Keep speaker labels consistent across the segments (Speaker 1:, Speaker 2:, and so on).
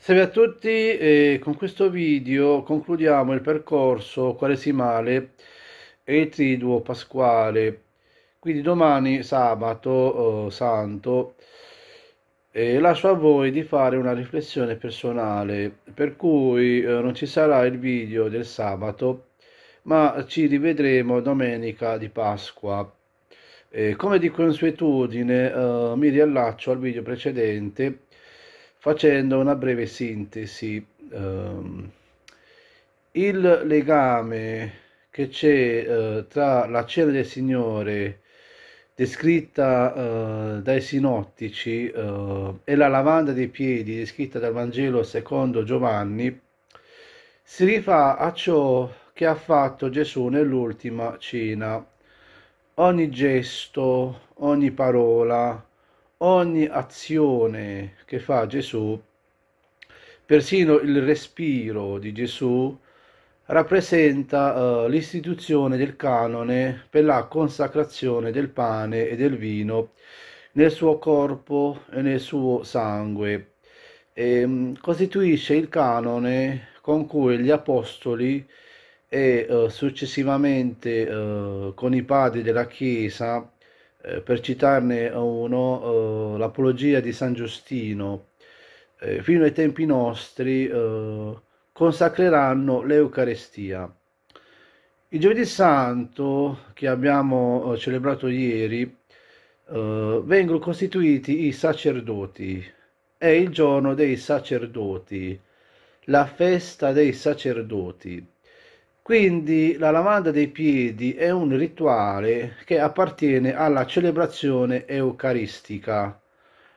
Speaker 1: Salve a tutti e con questo video concludiamo il percorso quaresimale e il triduo pasquale. Quindi domani sabato eh, santo eh, lascio a voi di fare una riflessione personale per cui eh, non ci sarà il video del sabato ma ci rivedremo domenica di Pasqua. come di consuetudine eh, mi riallaccio al video precedente Facendo una breve sintesi, ehm, il legame che c'è eh, tra la cena del Signore descritta eh, dai sinottici eh, e la lavanda dei piedi descritta dal Vangelo secondo Giovanni si rifà a ciò che ha fatto Gesù nell'ultima cena. Ogni gesto, ogni parola, ogni azione che fa Gesù, persino il respiro di Gesù, rappresenta uh, l'istituzione del canone per la consacrazione del pane e del vino nel suo corpo e nel suo sangue. E, um, costituisce il canone con cui gli apostoli e uh, successivamente uh, con i padri della Chiesa eh, per citarne uno, eh, l'Apologia di San Giustino, eh, fino ai tempi nostri eh, consacreranno l'Eucarestia. Il giovedì santo che abbiamo celebrato ieri vengono costituiti i sacerdoti, è il giorno dei sacerdoti, la festa dei sacerdoti. Quindi la lavanda dei piedi è un rituale che appartiene alla celebrazione eucaristica.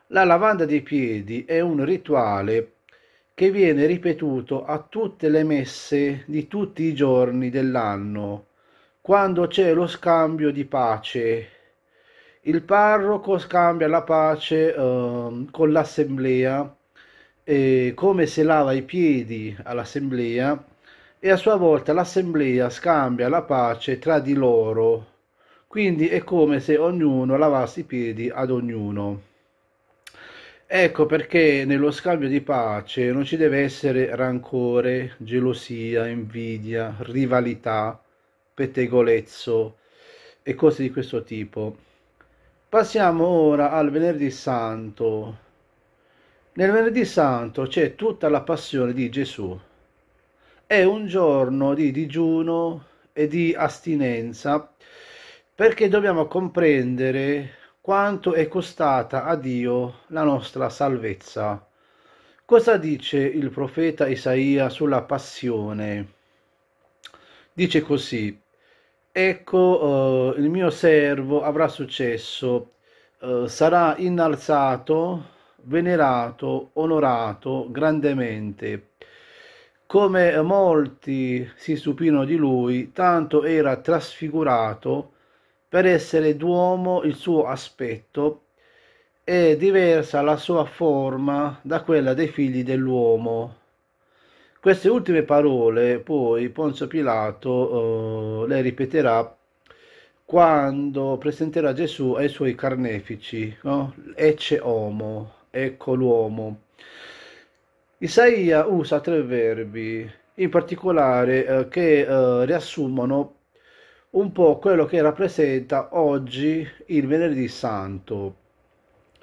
Speaker 1: La lavanda dei piedi è un rituale che viene ripetuto a tutte le messe di tutti i giorni dell'anno, quando c'è lo scambio di pace. Il parroco scambia la pace eh, con l'assemblea e come si lava i piedi all'assemblea, e a sua volta l'assemblea scambia la pace tra di loro. Quindi è come se ognuno lavasse i piedi ad ognuno. Ecco perché nello scambio di pace non ci deve essere rancore, gelosia, invidia, rivalità, pettegolezzo e cose di questo tipo. Passiamo ora al venerdì santo. Nel venerdì santo c'è tutta la passione di Gesù è un giorno di digiuno e di astinenza perché dobbiamo comprendere quanto è costata a Dio la nostra salvezza. Cosa dice il profeta Isaia sulla passione? Dice così, ecco eh, il mio servo avrà successo, eh, sarà innalzato, venerato, onorato grandemente come molti si stupirono di lui, tanto era trasfigurato per essere d'uomo il suo aspetto e diversa la sua forma da quella dei figli dell'uomo. Queste ultime parole poi Ponzio Pilato eh, le ripeterà quando presenterà Gesù ai suoi carnefici, no? Ecce homo, ecco l'uomo. Isaia usa tre verbi, in particolare, eh, che eh, riassumono un po' quello che rappresenta oggi il venerdì santo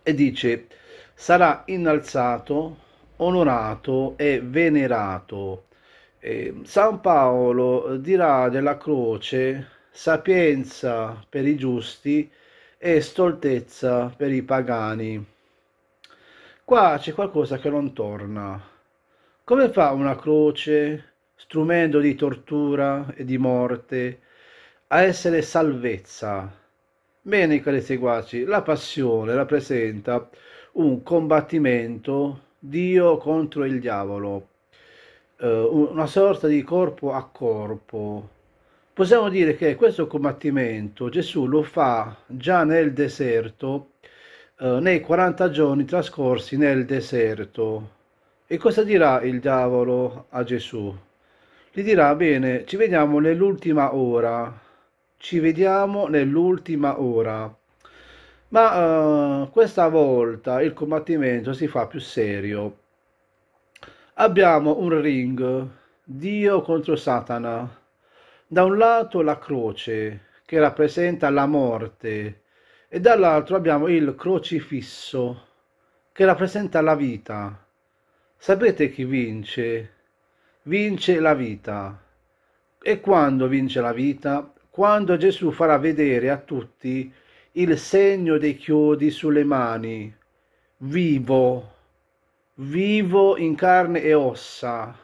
Speaker 1: e dice sarà innalzato, onorato e venerato. Eh, San Paolo dirà della croce sapienza per i giusti e stoltezza per i pagani. Qua c'è qualcosa che non torna. Come fa una croce, strumento di tortura e di morte, a essere salvezza? Bene, cari seguaci, la passione rappresenta un combattimento Dio contro il diavolo, eh, una sorta di corpo a corpo. Possiamo dire che questo combattimento Gesù lo fa già nel deserto eh, nei 40 giorni trascorsi nel deserto. E cosa dirà il diavolo a Gesù? Gli dirà, bene, ci vediamo nell'ultima ora. Ci vediamo nell'ultima ora. Ma eh, questa volta il combattimento si fa più serio. Abbiamo un ring, Dio contro Satana. Da un lato la croce, che rappresenta la morte, e dall'altro abbiamo il crocifisso che rappresenta la vita. Sapete chi vince? Vince la vita. E quando vince la vita? Quando Gesù farà vedere a tutti il segno dei chiodi sulle mani, vivo, vivo in carne e ossa.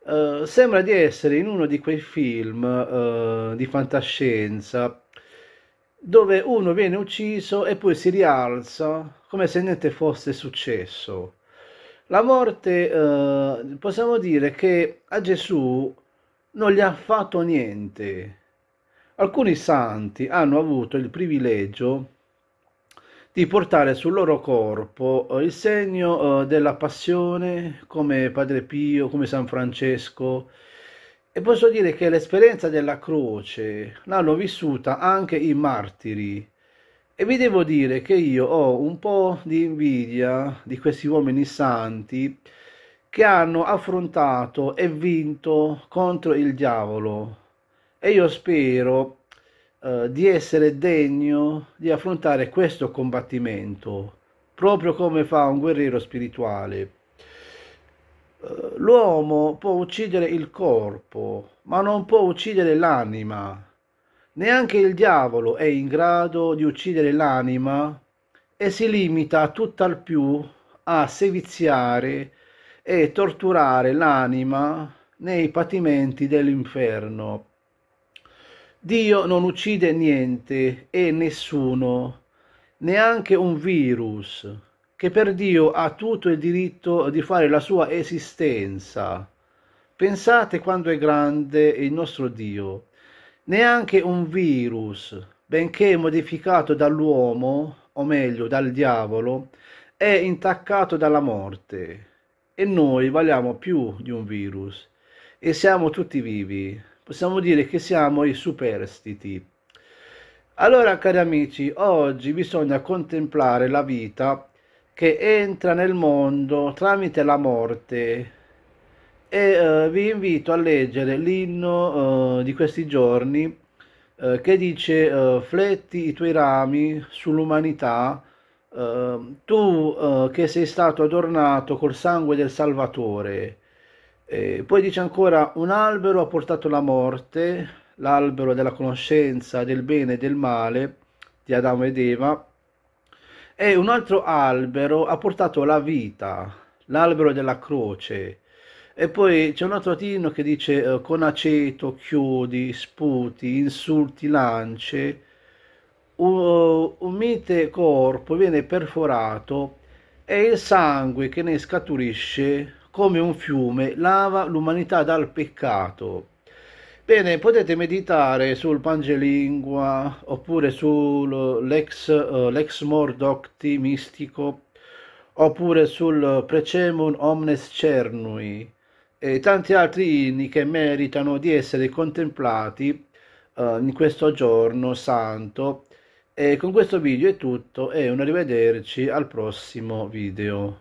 Speaker 1: Uh, sembra di essere in uno di quei film uh, di fantascienza dove uno viene ucciso e poi si rialza come se niente fosse successo. La morte, eh, possiamo dire che a Gesù non gli ha fatto niente. Alcuni santi hanno avuto il privilegio di portare sul loro corpo eh, il segno eh, della passione, come Padre Pio, come San Francesco, e posso dire che l'esperienza della croce l'hanno vissuta anche i martiri. E vi devo dire che io ho un po' di invidia di questi uomini santi che hanno affrontato e vinto contro il diavolo. E io spero eh, di essere degno di affrontare questo combattimento, proprio come fa un guerriero spirituale. Eh, l'uomo può uccidere il corpo, ma non può uccidere l'anima. Neanche il diavolo è in grado di uccidere l'anima e si limita tutt'al più a seviziare e torturare l'anima nei patimenti dell'inferno. Dio non uccide niente e nessuno, neanche un virus che per Dio ha tutto il diritto di fare la sua esistenza. Pensate quanto è grande il nostro Dio. Neanche un virus, benché modificato dall'uomo, o meglio dal diavolo, è intaccato dalla morte. E noi valiamo più di un virus. E siamo tutti vivi. Possiamo dire che siamo i superstiti. Allora, cari amici, oggi bisogna contemplare la vita che entra nel mondo tramite la morte e uh, vi invito a leggere l'inno uh, di questi giorni uh, che dice fletti i tuoi rami sull'umanità tu che sei stato adornato col sangue del Salvatore e poi dice ancora un albero ha portato la morte l'albero della conoscenza del bene e del male di Adamo ed Eva e un altro albero ha portato la vita, l'albero della croce. E poi c'è un altro latino che dice eh, con aceto chiodi, sputi, insulti, lance, un mite corpo viene perforato e il sangue che ne scaturisce come un fiume lava l'umanità dal peccato. Bene, potete meditare sul Pangelingua oppure sull'ex eh, Mordocti mistico oppure sul Precemun Omnes Cernui e tanti altri inni che meritano di essere contemplati uh, in questo giorno santo. E con questo video è tutto e un arrivederci al prossimo video.